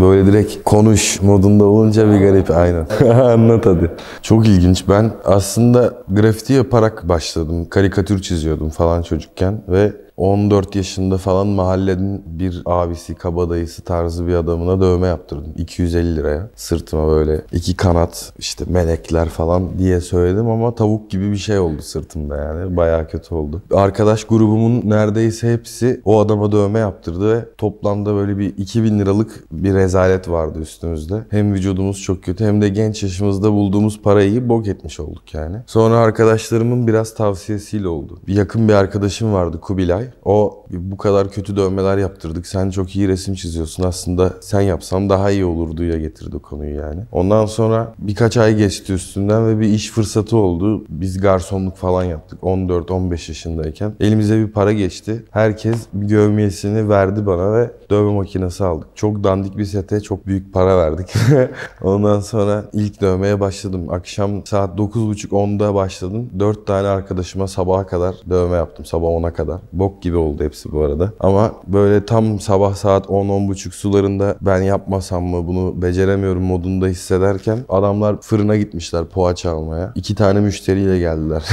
böyle direkt konuş modunda olunca bir garip aynen. Anlat hadi. Çok ilginç. Ben aslında grafiti yaparak başladım. Karikatür çiziyordum falan çocukken ve 14 yaşında falan mahallenin bir abisi, kabadayısı tarzı bir adamına dövme yaptırdım. 250 liraya. Sırtıma böyle iki kanat, işte melekler falan diye söyledim ama tavuk gibi bir şey oldu sırtımda yani. Bayağı kötü oldu. Arkadaş grubumun neredeyse hepsi o adama dövme yaptırdı ve toplamda böyle bir 2000 liralık bir rezalet vardı üstümüzde. Hem vücudumuz çok kötü hem de genç yaşımızda bulduğumuz parayı bok etmiş olduk yani. Sonra arkadaşlarımın biraz tavsiyesiyle oldu. Yakın bir arkadaşım vardı Kubilay. O bu kadar kötü dövmeler yaptırdık. Sen çok iyi resim çiziyorsun. Aslında sen yapsan daha iyi olurdu ya getirdi konuyu yani. Ondan sonra birkaç ay geçti üstünden ve bir iş fırsatı oldu. Biz garsonluk falan yaptık 14-15 yaşındayken. Elimize bir para geçti. Herkes gövmiyesini verdi bana ve dövme makinesi aldık. Çok dandik bir sete çok büyük para verdik. Ondan sonra ilk dövmeye başladım. Akşam saat 9.30-10'da başladım. 4 tane arkadaşıma sabaha kadar dövme yaptım. Sabah 10'a kadar. Bok bok gibi oldu hepsi bu arada. Ama böyle tam sabah saat 10-10.30 sularında ben yapmasam mı bunu beceremiyorum modunda hissederken adamlar fırına gitmişler poğaça almaya. İki tane müşteriyle geldiler.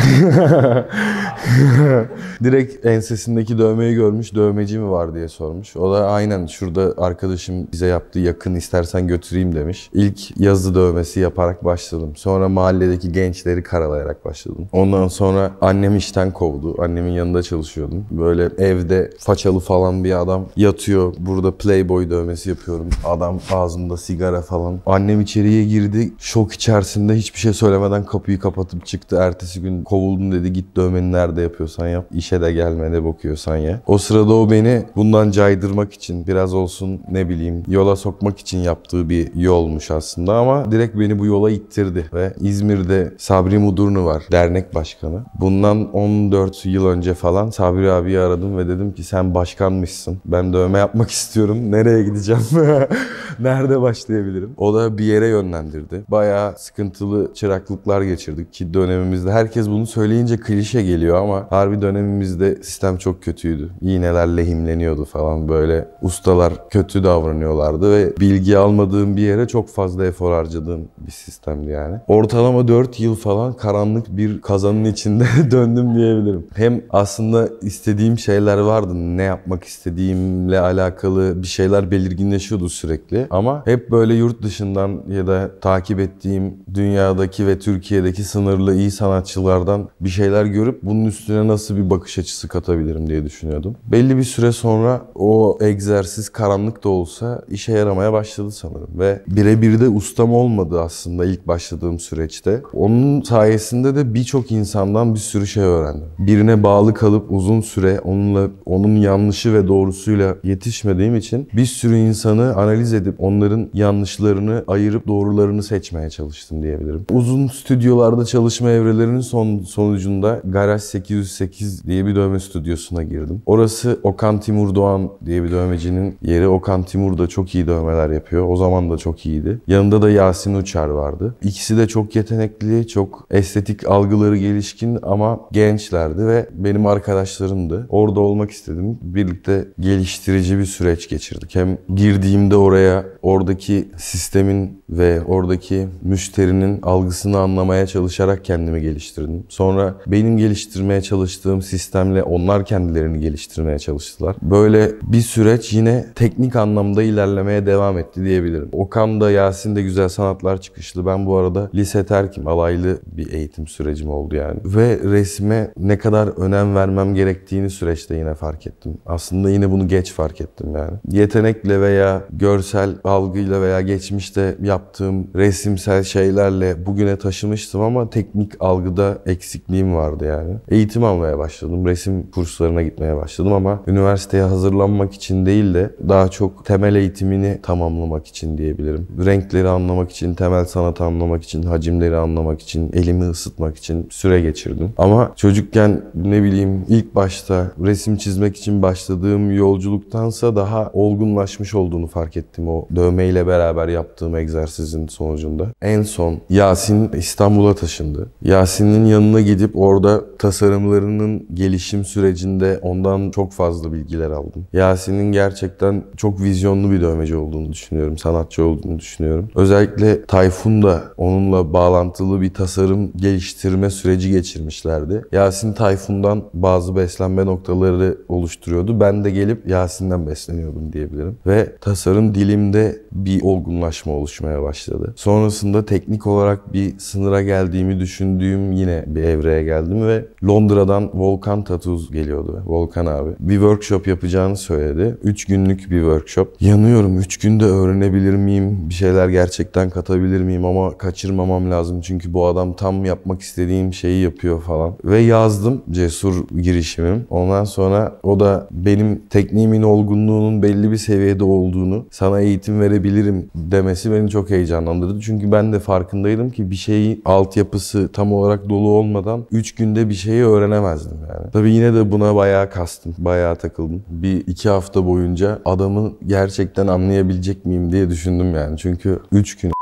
Direkt ensesindeki dövmeyi görmüş dövmeci mi var diye sormuş. O da aynen şurada arkadaşım bize yaptığı yakın istersen götüreyim demiş. İlk yazı dövmesi yaparak başladım. Sonra mahalledeki gençleri karalayarak başladım. Ondan sonra annem işten kovdu. Annemin yanında çalışıyordum. Böyle böyle evde façalı falan bir adam yatıyor. Burada Playboy dövmesi yapıyorum. Adam ağzında sigara falan. Annem içeriye girdi. Şok içerisinde hiçbir şey söylemeden kapıyı kapatıp çıktı. Ertesi gün kovuldun dedi git dövmeni nerede yapıyorsan yap. İşe de gelme de bakıyorsan ya O sırada o beni bundan caydırmak için biraz olsun ne bileyim yola sokmak için yaptığı bir yolmuş aslında ama direkt beni bu yola ittirdi ve İzmir'de Sabri Mudurnu var dernek başkanı. Bundan 14 yıl önce falan Sabri abiye aradım ve dedim ki sen başkanmışsın. Ben dövme yapmak istiyorum. Nereye gideceğim? Nerede başlayabilirim? O da bir yere yönlendirdi. Bayağı sıkıntılı çıraklıklar geçirdik ki dönemimizde herkes bunu söyleyince klişe geliyor ama harbi dönemimizde sistem çok kötüydü. İğneler lehimleniyordu falan böyle. Ustalar kötü davranıyorlardı ve bilgi almadığım bir yere çok fazla efor harcadığım bir sistemdi yani. Ortalama 4 yıl falan karanlık bir kazanın içinde döndüm diyebilirim. Hem aslında istediğim istediğim şeyler vardı. Ne yapmak istediğimle alakalı bir şeyler belirginleşiyordu sürekli. Ama hep böyle yurt dışından ya da takip ettiğim dünyadaki ve Türkiye'deki sınırlı iyi sanatçılardan bir şeyler görüp bunun üstüne nasıl bir bakış açısı katabilirim diye düşünüyordum. Belli bir süre sonra o egzersiz karanlık da olsa işe yaramaya başladı sanırım ve birebir de ustam olmadı aslında ilk başladığım süreçte. Onun sayesinde de birçok insandan bir sürü şey öğrendim. Birine bağlı kalıp uzun süre onunla onun yanlışı ve doğrusuyla yetişmediğim için bir sürü insanı analiz edip onların yanlışlarını ayırıp doğrularını seçmeye çalıştım diyebilirim. Uzun stüdyolarda çalışma evrelerinin son sonucunda Garaj 808 diye bir dövme stüdyosuna girdim. Orası Okan Timur Doğan diye bir dövmecinin yeri. Okan Timur da çok iyi dövmeler yapıyor. O zaman da çok iyiydi. Yanında da Yasin Uçar vardı. İkisi de çok yetenekli, çok estetik algıları gelişkin ama gençlerdi ve benim arkadaşlarımdı. Orada olmak istedim. Birlikte geliştirici bir süreç geçirdik. Hem girdiğimde oraya oradaki sistemin ve oradaki müşterinin algısını anlamaya çalışarak kendimi geliştirdim. Sonra benim geliştirmeye çalıştığım sistemle onlar kendilerini geliştirmeye çalıştılar. Böyle bir süreç yine teknik anlamda ilerlemeye devam etti diyebilirim. Okan da Yasin de güzel sanatlar çıkışlı. Ben bu arada lise terkim. Alaylı bir eğitim sürecim oldu yani. Ve resme ne kadar önem vermem gerektiğini süreçte yine fark ettim. Aslında yine bunu geç fark ettim yani. Yetenekle veya görsel algıyla veya geçmişte yaptığım resimsel şeylerle bugüne taşımıştım ama teknik algıda eksikliğim vardı yani. Eğitim almaya başladım. Resim kurslarına gitmeye başladım ama üniversiteye hazırlanmak için değil de daha çok temel eğitimini tamamlamak için diyebilirim. Renkleri anlamak için, temel sanatı anlamak için, hacimleri anlamak için, elimi ısıtmak için süre geçirdim. Ama çocukken ne bileyim ilk başta resim çizmek için başladığım yolculuktansa daha olgunlaşmış olduğunu fark ettim o dövmeyle beraber yaptığım egzersizin sonucunda. En son Yasin İstanbul'a taşındı. Yasin'in yanına gidip orada tasarımlarının gelişim sürecinde ondan çok fazla bilgiler aldım. Yasin'in gerçekten çok vizyonlu bir dövmeci olduğunu düşünüyorum, sanatçı olduğunu düşünüyorum. Özellikle Tayfun da onunla bağlantılı bir tasarım geliştirme süreci geçirmişlerdi. Yasin Tayfun'dan bazı beslenme noktaları oluşturuyordu. Ben de gelip Yasin'den besleniyordum diyebilirim. Ve tasarım dilimde bir olgunlaşma oluşmaya başladı. Sonrasında teknik olarak bir sınıra geldiğimi düşündüğüm yine bir evreye geldim ve Londra'dan Volkan Tatuz geliyordu. Volkan abi. Bir workshop yapacağını söyledi. 3 günlük bir workshop. Yanıyorum 3 günde öğrenebilir miyim? Bir şeyler gerçekten katabilir miyim? Ama kaçırmamam lazım çünkü bu adam tam yapmak istediğim şeyi yapıyor falan. Ve yazdım cesur girişimim. Ondan sonra o da benim tekniğimin olgunluğunun belli bir seviyede olduğunu sana eğitim verebilirim demesi beni çok heyecanlandırdı. Çünkü ben de farkındaydım ki bir şeyi altyapısı tam olarak dolu olmadan 3 günde bir şeyi öğrenemezdim yani. Tabii yine de buna bayağı kastım. Bayağı takıldım. Bir iki hafta boyunca adamı gerçekten anlayabilecek miyim diye düşündüm yani. Çünkü 3 gün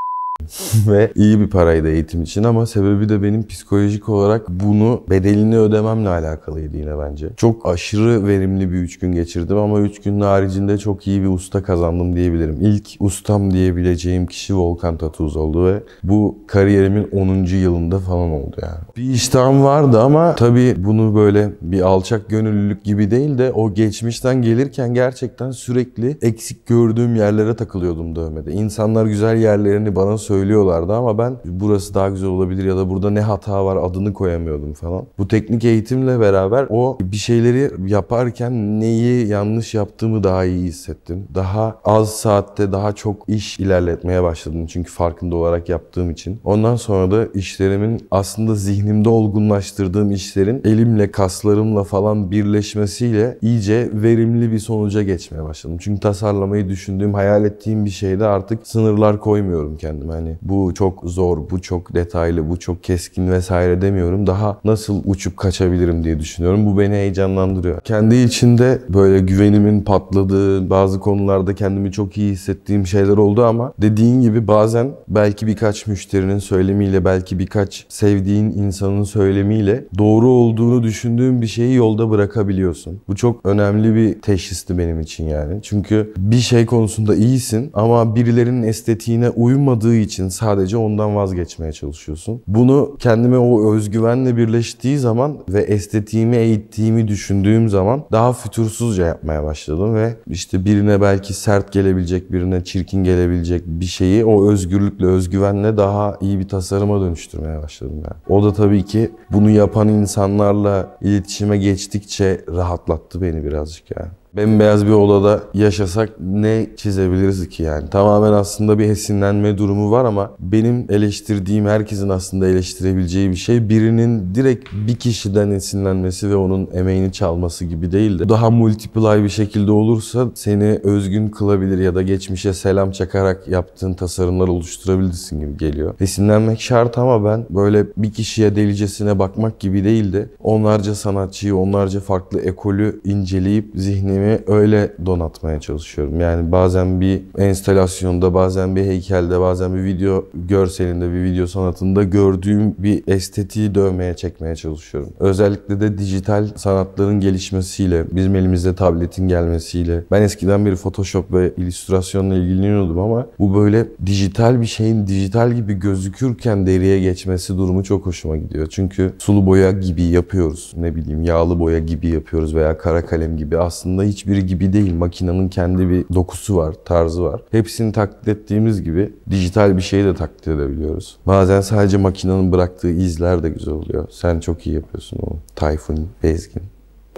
ve iyi bir paraydı eğitim için ama sebebi de benim psikolojik olarak bunu bedelini ödememle alakalıydı yine bence. Çok aşırı verimli bir 3 gün geçirdim ama 3 günün haricinde çok iyi bir usta kazandım diyebilirim. İlk ustam diyebileceğim kişi Volkan Tatuz oldu ve bu kariyerimin 10. yılında falan oldu yani. Bir iştahım vardı ama tabii bunu böyle bir alçak gönüllülük gibi değil de o geçmişten gelirken gerçekten sürekli eksik gördüğüm yerlere takılıyordum dövmede. İnsanlar güzel yerlerini bana söylüyordu söylüyorlardı ama ben burası daha güzel olabilir ya da burada ne hata var adını koyamıyordum falan. Bu teknik eğitimle beraber o bir şeyleri yaparken neyi yanlış yaptığımı daha iyi hissettim. Daha az saatte daha çok iş ilerletmeye başladım çünkü farkında olarak yaptığım için. Ondan sonra da işlerimin aslında zihnimde olgunlaştırdığım işlerin elimle, kaslarımla falan birleşmesiyle iyice verimli bir sonuca geçmeye başladım. Çünkü tasarlamayı düşündüğüm, hayal ettiğim bir şeyde artık sınırlar koymuyorum kendime. Hani yani bu çok zor, bu çok detaylı, bu çok keskin vesaire demiyorum. Daha nasıl uçup kaçabilirim diye düşünüyorum. Bu beni heyecanlandırıyor. Kendi içinde böyle güvenimin patladığı, bazı konularda kendimi çok iyi hissettiğim şeyler oldu ama dediğin gibi bazen belki birkaç müşterinin söylemiyle, belki birkaç sevdiğin insanın söylemiyle doğru olduğunu düşündüğün bir şeyi yolda bırakabiliyorsun. Bu çok önemli bir teşhisti benim için yani. Çünkü bir şey konusunda iyisin ama birilerinin estetiğine uymadığı için için sadece ondan vazgeçmeye çalışıyorsun. Bunu kendime o özgüvenle birleştiği zaman ve estetiğimi eğittiğimi düşündüğüm zaman daha fütursuzca yapmaya başladım ve işte birine belki sert gelebilecek, birine çirkin gelebilecek bir şeyi o özgürlükle, özgüvenle daha iyi bir tasarıma dönüştürmeye başladım yani. O da tabii ki bunu yapan insanlarla iletişime geçtikçe rahatlattı beni birazcık yani bembeyaz bir odada yaşasak ne çizebiliriz ki yani? Tamamen aslında bir esinlenme durumu var ama benim eleştirdiğim herkesin aslında eleştirebileceği bir şey birinin direkt bir kişiden esinlenmesi ve onun emeğini çalması gibi değil de daha multiply bir şekilde olursa seni özgün kılabilir ya da geçmişe selam çakarak yaptığın tasarımlar oluşturabilirsin gibi geliyor. Esinlenmek şart ama ben böyle bir kişiye delicesine bakmak gibi değil de onlarca sanatçıyı, onlarca farklı ekolü inceleyip zihnimi kendimi öyle donatmaya çalışıyorum. Yani bazen bir enstalasyonda, bazen bir heykelde, bazen bir video görselinde, bir video sanatında gördüğüm bir estetiği dövmeye çekmeye çalışıyorum. Özellikle de dijital sanatların gelişmesiyle, bizim elimizde tabletin gelmesiyle. Ben eskiden bir Photoshop ve illüstrasyonla ilgileniyordum ama bu böyle dijital bir şeyin dijital gibi gözükürken deriye geçmesi durumu çok hoşuma gidiyor. Çünkü sulu boya gibi yapıyoruz. Ne bileyim yağlı boya gibi yapıyoruz veya kara kalem gibi. Aslında hiçbiri gibi değil. Makinenin kendi bir dokusu var, tarzı var. Hepsini taklit ettiğimiz gibi dijital bir şeyi de taklit edebiliyoruz. Bazen sadece makinenin bıraktığı izler de güzel oluyor. Sen çok iyi yapıyorsun onu. Tayfun, Bezgin.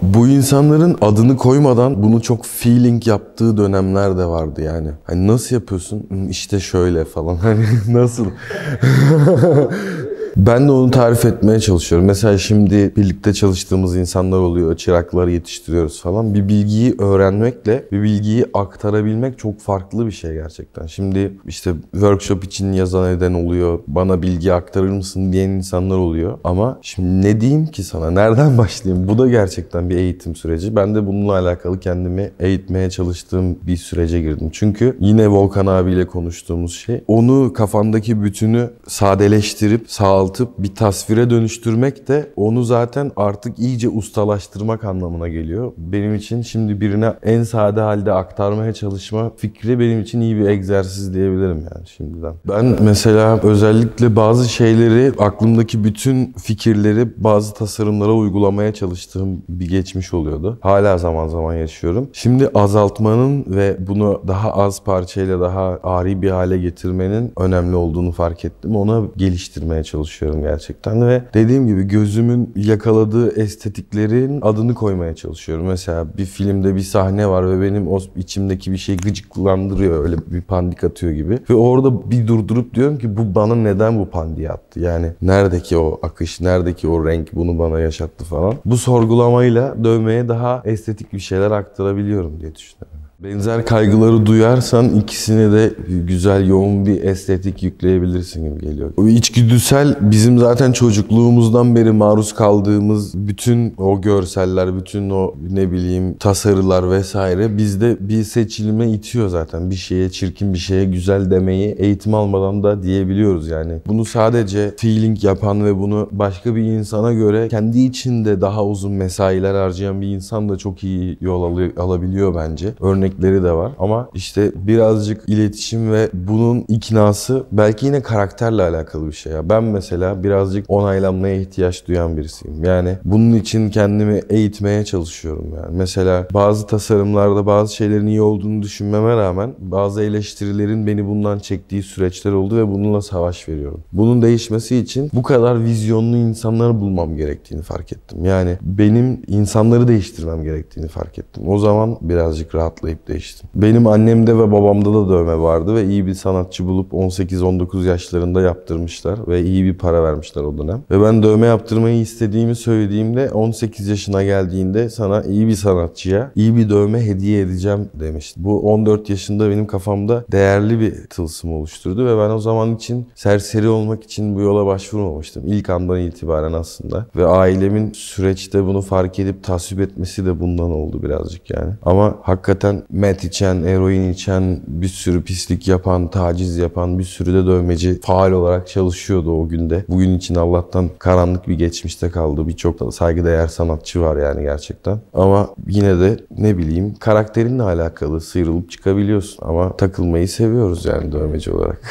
Bu insanların adını koymadan bunu çok feeling yaptığı dönemler de vardı yani. Hani nasıl yapıyorsun? İşte şöyle falan. Hani nasıl? Ben de onu tarif etmeye çalışıyorum. Mesela şimdi birlikte çalıştığımız insanlar oluyor, çırakları yetiştiriyoruz falan. Bir bilgiyi öğrenmekle bir bilgiyi aktarabilmek çok farklı bir şey gerçekten. Şimdi işte workshop için yazan eden oluyor, bana bilgi aktarır mısın diyen insanlar oluyor. Ama şimdi ne diyeyim ki sana, nereden başlayayım? Bu da gerçekten bir eğitim süreci. Ben de bununla alakalı kendimi eğitmeye çalıştığım bir sürece girdim. Çünkü yine Volkan abiyle konuştuğumuz şey, onu kafandaki bütünü sadeleştirip sağ kısaltıp bir tasvire dönüştürmek de onu zaten artık iyice ustalaştırmak anlamına geliyor. Benim için şimdi birine en sade halde aktarmaya çalışma fikri benim için iyi bir egzersiz diyebilirim yani şimdiden. Ben mesela özellikle bazı şeyleri, aklımdaki bütün fikirleri bazı tasarımlara uygulamaya çalıştığım bir geçmiş oluyordu. Hala zaman zaman yaşıyorum. Şimdi azaltmanın ve bunu daha az parçayla daha ari bir hale getirmenin önemli olduğunu fark ettim. Ona geliştirmeye çalışıyorum çalışıyorum gerçekten ve dediğim gibi gözümün yakaladığı estetiklerin adını koymaya çalışıyorum. Mesela bir filmde bir sahne var ve benim o içimdeki bir şey gıcıklandırıyor öyle bir pandik atıyor gibi. Ve orada bir durdurup diyorum ki bu bana neden bu pandiye attı? Yani neredeki o akış, neredeki o renk bunu bana yaşattı falan. Bu sorgulamayla dövmeye daha estetik bir şeyler aktarabiliyorum diye düşünüyorum. Benzer kaygıları duyarsan ikisine de güzel, yoğun bir estetik yükleyebilirsin gibi geliyor. O içgüdüsel bizim zaten çocukluğumuzdan beri maruz kaldığımız bütün o görseller, bütün o ne bileyim tasarılar vesaire bizde bir seçilme itiyor zaten. Bir şeye çirkin, bir şeye güzel demeyi eğitim almadan da diyebiliyoruz yani. Bunu sadece feeling yapan ve bunu başka bir insana göre kendi içinde daha uzun mesailer harcayan bir insan da çok iyi yol alabiliyor bence. Örnek örnekleri de var. Ama işte birazcık iletişim ve bunun iknası belki yine karakterle alakalı bir şey ya. Ben mesela birazcık onaylanmaya ihtiyaç duyan birisiyim. Yani bunun için kendimi eğitmeye çalışıyorum yani. Mesela bazı tasarımlarda bazı şeylerin iyi olduğunu düşünmeme rağmen bazı eleştirilerin beni bundan çektiği süreçler oldu ve bununla savaş veriyorum. Bunun değişmesi için bu kadar vizyonlu insanları bulmam gerektiğini fark ettim. Yani benim insanları değiştirmem gerektiğini fark ettim. O zaman birazcık rahatlayıp değiştim. Benim annemde ve babamda da dövme vardı ve iyi bir sanatçı bulup 18-19 yaşlarında yaptırmışlar ve iyi bir para vermişler o dönem. Ve ben dövme yaptırmayı istediğimi söylediğimde 18 yaşına geldiğinde sana iyi bir sanatçıya iyi bir dövme hediye edeceğim demişti. Bu 14 yaşında benim kafamda değerli bir tılsım oluşturdu ve ben o zaman için serseri olmak için bu yola başvurmamıştım. İlk andan itibaren aslında. Ve ailemin süreçte bunu fark edip tasvip etmesi de bundan oldu birazcık yani. Ama hakikaten met içen, eroin içen, bir sürü pislik yapan, taciz yapan, bir sürü de dövmeci faal olarak çalışıyordu o günde. Bugün için Allah'tan karanlık bir geçmişte kaldı. Birçok saygıdeğer sanatçı var yani gerçekten. Ama yine de ne bileyim karakterinle alakalı sıyrılıp çıkabiliyorsun. Ama takılmayı seviyoruz yani dövmeci olarak.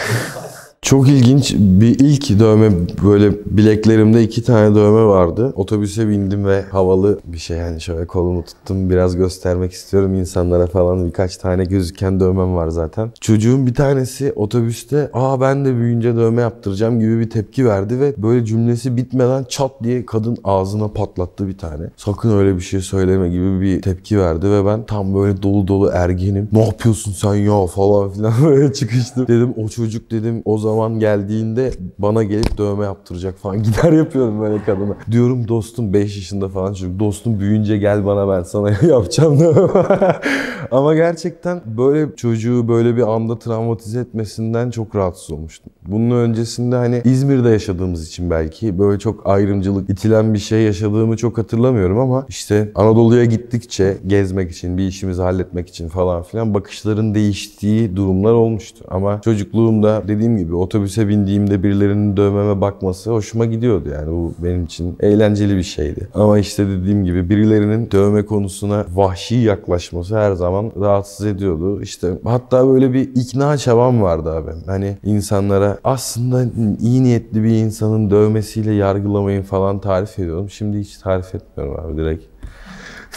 Çok ilginç bir ilk dövme böyle bileklerimde iki tane dövme vardı. Otobüse bindim ve havalı bir şey yani şöyle kolumu tuttum biraz göstermek istiyorum insanlara falan birkaç tane gözüken dövmem var zaten. Çocuğun bir tanesi otobüste aa ben de büyüyünce dövme yaptıracağım gibi bir tepki verdi ve böyle cümlesi bitmeden çat diye kadın ağzına patlattı bir tane. Sakın öyle bir şey söyleme gibi bir tepki verdi ve ben tam böyle dolu dolu ergenim. Ne yapıyorsun sen ya falan filan böyle çıkıştım. Dedim o çocuk dedim o zaman zaman geldiğinde bana gelip dövme yaptıracak falan. Gider yapıyorum böyle kadına. Diyorum dostum 5 yaşında falan çocuk. Dostum büyüyünce gel bana ben sana yapacağım Ama gerçekten böyle çocuğu böyle bir anda travmatize etmesinden çok rahatsız olmuştum. Bunun öncesinde hani İzmir'de yaşadığımız için belki böyle çok ayrımcılık, itilen bir şey yaşadığımı çok hatırlamıyorum ama işte Anadolu'ya gittikçe gezmek için, bir işimizi halletmek için falan filan bakışların değiştiği durumlar olmuştu. Ama çocukluğumda dediğim gibi o otobüse bindiğimde birilerinin dövmeme bakması hoşuma gidiyordu. Yani bu benim için eğlenceli bir şeydi. Ama işte dediğim gibi birilerinin dövme konusuna vahşi yaklaşması her zaman rahatsız ediyordu. İşte hatta böyle bir ikna çabam vardı abi. Hani insanlara aslında iyi niyetli bir insanın dövmesiyle yargılamayın falan tarif ediyordum. Şimdi hiç tarif etmiyorum abi direkt.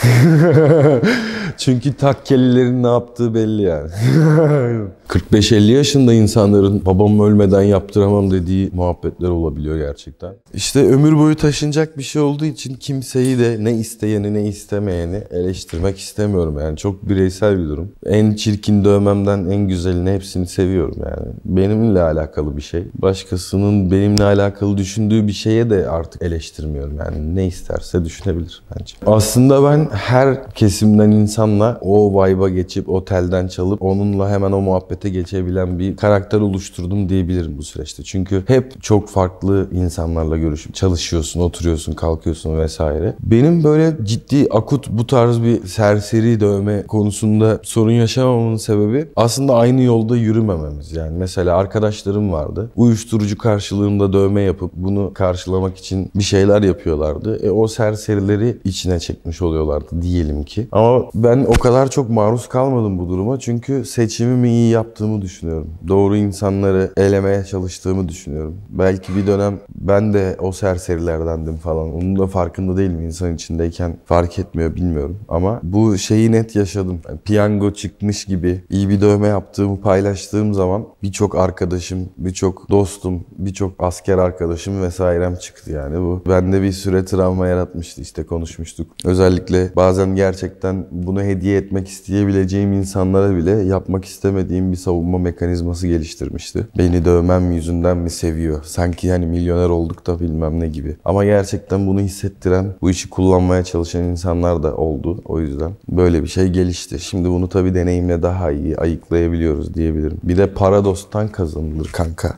Çünkü takkelilerin ne yaptığı belli yani. 45-50 yaşında insanların babam ölmeden yaptıramam dediği muhabbetler olabiliyor gerçekten. İşte ömür boyu taşınacak bir şey olduğu için kimseyi de ne isteyeni ne istemeyeni eleştirmek istemiyorum yani. Çok bireysel bir durum. En çirkin dövmemden en güzelini hepsini seviyorum yani. Benimle alakalı bir şey. Başkasının benimle alakalı düşündüğü bir şeye de artık eleştirmiyorum yani. Ne isterse düşünebilir bence. Aslında ben her kesimden insanla o vibe'a geçip o telden çalıp onunla hemen o muhabbete birlikte geçebilen bir karakter oluşturdum diyebilirim bu süreçte. Çünkü hep çok farklı insanlarla görüşüp çalışıyorsun, oturuyorsun, kalkıyorsun vesaire. Benim böyle ciddi akut bu tarz bir serseri dövme konusunda sorun yaşamamamın sebebi aslında aynı yolda yürümememiz. Yani mesela arkadaşlarım vardı. Uyuşturucu karşılığında dövme yapıp bunu karşılamak için bir şeyler yapıyorlardı. E o serserileri içine çekmiş oluyorlardı diyelim ki. Ama ben o kadar çok maruz kalmadım bu duruma çünkü seçimimi iyi yap yaptığımı düşünüyorum. Doğru insanları elemeye çalıştığımı düşünüyorum. Belki bir dönem ben de o serserilerdendim falan. Onun da farkında değilim insan içindeyken. Fark etmiyor bilmiyorum ama bu şeyi net yaşadım. Yani piyango çıkmış gibi iyi bir dövme yaptığımı paylaştığım zaman birçok arkadaşım, birçok dostum, birçok asker arkadaşım vesairem çıktı yani bu. Bende bir süre travma yaratmıştı işte konuşmuştuk. Özellikle bazen gerçekten bunu hediye etmek isteyebileceğim insanlara bile yapmak istemediğim bir bir savunma mekanizması geliştirmişti. Beni dövmem yüzünden mi seviyor? Sanki hani milyoner olduk da bilmem ne gibi. Ama gerçekten bunu hissettiren, bu işi kullanmaya çalışan insanlar da oldu. O yüzden böyle bir şey gelişti. Şimdi bunu tabii deneyimle daha iyi ayıklayabiliyoruz diyebilirim. Bir de paradostan kazanılır kanka.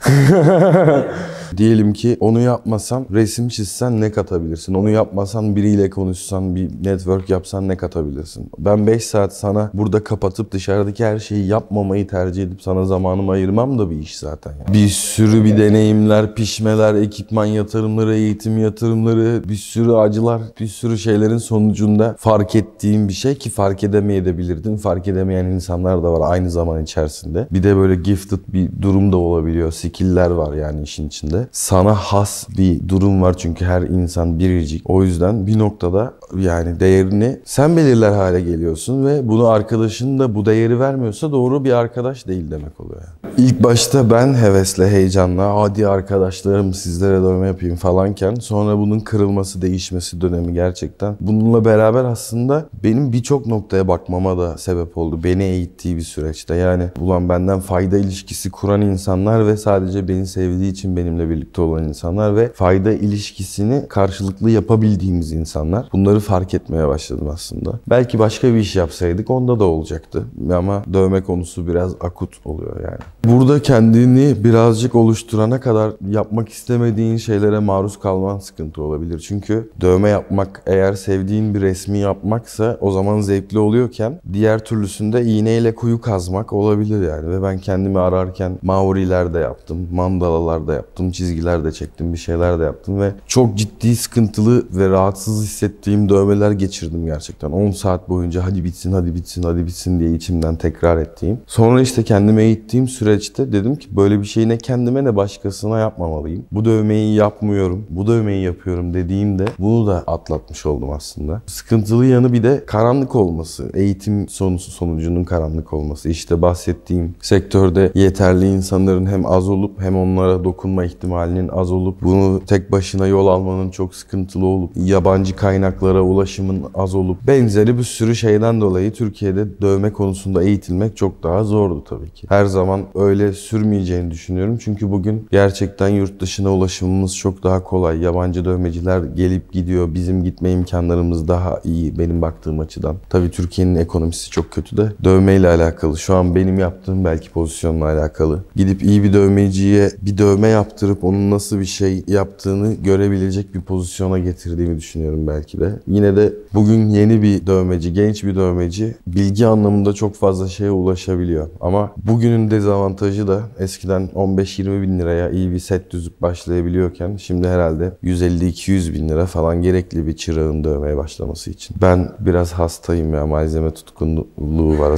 Diyelim ki onu yapmasan resim çizsen ne katabilirsin? Onu yapmasan biriyle konuşsan, bir network yapsan ne katabilirsin? Ben 5 saat sana burada kapatıp dışarıdaki her şeyi yapmamayı tercih tercih edip sana zamanımı ayırmam da bir iş zaten. Yani. Bir sürü bir deneyimler, pişmeler, ekipman yatırımları, eğitim yatırımları, bir sürü acılar, bir sürü şeylerin sonucunda fark ettiğim bir şey ki fark edemeyebilirdim. Fark edemeyen insanlar da var aynı zaman içerisinde. Bir de böyle gifted bir durum da olabiliyor. Skill'ler var yani işin içinde. Sana has bir durum var çünkü her insan biricik. O yüzden bir noktada yani değerini sen belirler hale geliyorsun ve bunu arkadaşın da bu değeri vermiyorsa doğru bir arkadaş değil demek oluyor. İlk başta ben hevesle, heyecanla hadi arkadaşlarım sizlere dövme yapayım falanken sonra bunun kırılması, değişmesi dönemi gerçekten. Bununla beraber aslında benim birçok noktaya bakmama da sebep oldu. Beni eğittiği bir süreçte yani ulan benden fayda ilişkisi kuran insanlar ve sadece beni sevdiği için benimle birlikte olan insanlar ve fayda ilişkisini karşılıklı yapabildiğimiz insanlar. Bunları bunları fark etmeye başladım aslında. Belki başka bir iş yapsaydık onda da olacaktı. Ama dövme konusu biraz akut oluyor yani. Burada kendini birazcık oluşturana kadar yapmak istemediğin şeylere maruz kalman sıkıntı olabilir. Çünkü dövme yapmak eğer sevdiğin bir resmi yapmaksa o zaman zevkli oluyorken diğer türlüsünde iğneyle kuyu kazmak olabilir yani. Ve ben kendimi ararken mavriler de yaptım, mandalalar da yaptım, çizgiler de çektim, bir şeyler de yaptım ve çok ciddi sıkıntılı ve rahatsız hissettiğim gün dövmeler geçirdim gerçekten. 10 saat boyunca hadi bitsin, hadi bitsin, hadi bitsin diye içimden tekrar ettiğim. Sonra işte kendime eğittiğim süreçte dedim ki böyle bir şeyi ne kendime ne başkasına yapmamalıyım. Bu dövmeyi yapmıyorum, bu dövmeyi yapıyorum dediğimde bunu da atlatmış oldum aslında. Sıkıntılı yanı bir de karanlık olması. Eğitim sonusu sonucunun karanlık olması. İşte bahsettiğim sektörde yeterli insanların hem az olup hem onlara dokunma ihtimalinin az olup bunu tek başına yol almanın çok sıkıntılı olup yabancı kaynaklara kurumlara ulaşımın az olup benzeri bir sürü şeyden dolayı Türkiye'de dövme konusunda eğitilmek çok daha zordu tabii ki. Her zaman öyle sürmeyeceğini düşünüyorum. Çünkü bugün gerçekten yurt dışına ulaşımımız çok daha kolay. Yabancı dövmeciler gelip gidiyor. Bizim gitme imkanlarımız daha iyi benim baktığım açıdan. Tabii Türkiye'nin ekonomisi çok kötü de dövmeyle alakalı. Şu an benim yaptığım belki pozisyonla alakalı. Gidip iyi bir dövmeciye bir dövme yaptırıp onun nasıl bir şey yaptığını görebilecek bir pozisyona getirdiğimi düşünüyorum belki de yine de bugün yeni bir dövmeci, genç bir dövmeci bilgi anlamında çok fazla şeye ulaşabiliyor. Ama bugünün dezavantajı da eskiden 15-20 bin liraya iyi bir set düzüp başlayabiliyorken şimdi herhalde 150-200 bin lira falan gerekli bir çırağın dövmeye başlaması için. Ben biraz hastayım ya malzeme tutkunluğu var.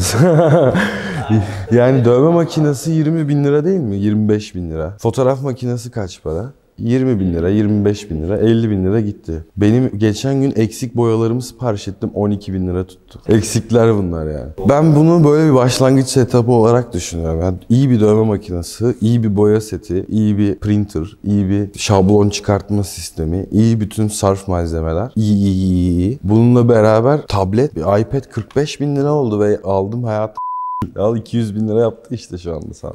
yani dövme makinesi 20 bin lira değil mi? 25 bin lira. Fotoğraf makinesi kaç para? 20 bin lira, 25 hmm. bin lira, 50 bin lira gitti. Benim geçen gün eksik boyalarımı sipariş ettim 12 bin lira tuttu. Eksikler bunlar yani. Ben bunu böyle bir başlangıç setup'ı olarak düşünüyorum. Yani iyi bir dövme makinesi, iyi bir boya seti, iyi bir printer, iyi bir şablon çıkartma sistemi, iyi bütün sarf malzemeler. İyi iyi iyi iyi. Bununla beraber tablet, bir iPad 45 bin lira oldu ve aldım hayat Al 200 bin lira yaptı işte şu anda sen.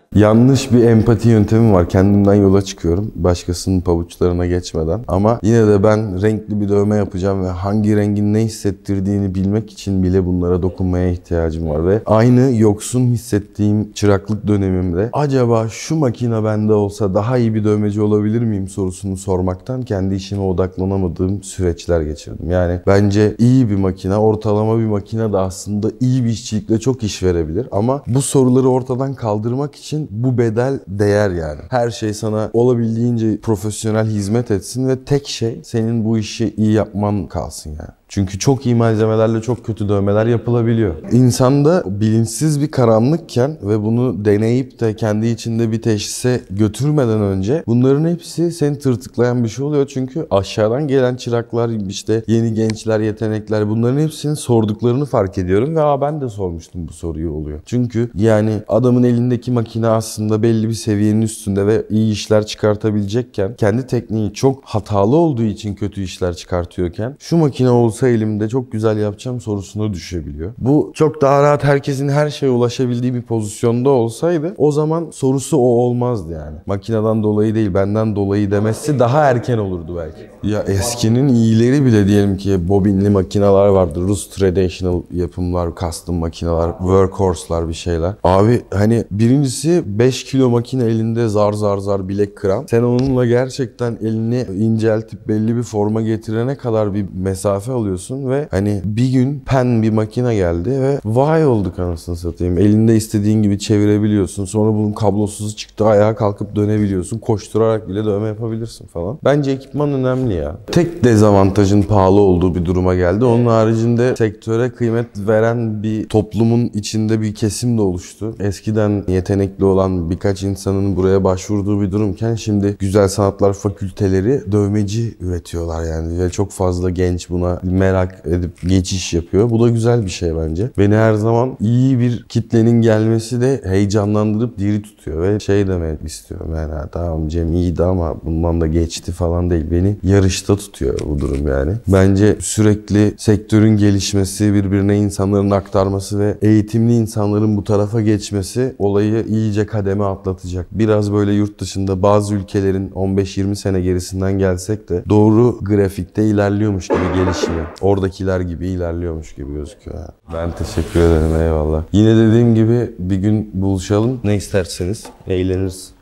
Yanlış bir empati yöntemi var. Kendimden yola çıkıyorum. Başkasının pabuçlarına geçmeden. Ama yine de ben renkli bir dövme yapacağım ve hangi rengin ne hissettirdiğini bilmek için bile bunlara dokunmaya ihtiyacım var. Ve aynı yoksun hissettiğim çıraklık dönemimde acaba şu makine bende olsa daha iyi bir dövmeci olabilir miyim sorusunu sormaktan kendi işime odaklanamadığım süreçler geçirdim. Yani bence iyi bir makine, ortalama bir makine de aslında aslında iyi bir işçilikle çok iş verebilir. Ama bu soruları ortadan kaldırmak için bu bedel değer yani. Her şey sana olabildiğince profesyonel hizmet etsin ve tek şey senin bu işi iyi yapman kalsın yani. Çünkü çok iyi malzemelerle çok kötü dövmeler yapılabiliyor. İnsanda bilinçsiz bir karanlıkken ve bunu deneyip de kendi içinde bir teşhise götürmeden önce bunların hepsi seni tırtıklayan bir şey oluyor. Çünkü aşağıdan gelen çıraklar işte yeni gençler, yetenekler bunların hepsinin sorduklarını fark ediyorum ve ben de sormuştum bu soruyu oluyor. Çünkü yani adamın elindeki makine aslında belli bir seviyenin üstünde ve iyi işler çıkartabilecekken kendi tekniği çok hatalı olduğu için kötü işler çıkartıyorken şu makine olsun olsa elimde çok güzel yapacağım sorusuna düşebiliyor. Bu çok daha rahat herkesin her şeye ulaşabildiği bir pozisyonda olsaydı o zaman sorusu o olmazdı yani. Makineden dolayı değil benden dolayı demesi daha erken olurdu belki. Ya eskinin iyileri bile diyelim ki bobinli makineler vardı. Rus traditional yapımlar, custom makineler, workhorse'lar bir şeyler. Abi hani birincisi 5 kilo makine elinde zar zar zar bilek kıran. Sen onunla gerçekten elini inceltip belli bir forma getirene kadar bir mesafe alıyorsun oluyorsun ve hani bir gün pen bir makine geldi ve vay olduk anasını satayım. Elinde istediğin gibi çevirebiliyorsun. Sonra bunun kablosuzu çıktı ayağa kalkıp dönebiliyorsun. Koşturarak bile dövme yapabilirsin falan. Bence ekipman önemli ya. Tek dezavantajın pahalı olduğu bir duruma geldi. Onun haricinde sektöre kıymet veren bir toplumun içinde bir kesim de oluştu. Eskiden yetenekli olan birkaç insanın buraya başvurduğu bir durumken şimdi Güzel Sanatlar Fakülteleri dövmeci üretiyorlar yani. Ve çok fazla genç buna merak edip geçiş yapıyor. Bu da güzel bir şey bence. Beni her zaman iyi bir kitlenin gelmesi de heyecanlandırıp diri tutuyor ve şey demek istiyorum yani tamam Cem iyiydi ama bundan da geçti falan değil. Beni yarışta tutuyor bu durum yani. Bence sürekli sektörün gelişmesi, birbirine insanların aktarması ve eğitimli insanların bu tarafa geçmesi olayı iyice kademe atlatacak. Biraz böyle yurt dışında bazı ülkelerin 15-20 sene gerisinden gelsek de doğru grafikte ilerliyormuş gibi gelişimi. Oradakiler gibi ilerliyormuş gibi gözüküyor. Ben teşekkür ederim eyvallah. Yine dediğim gibi bir gün buluşalım. Ne isterseniz eğleniriz.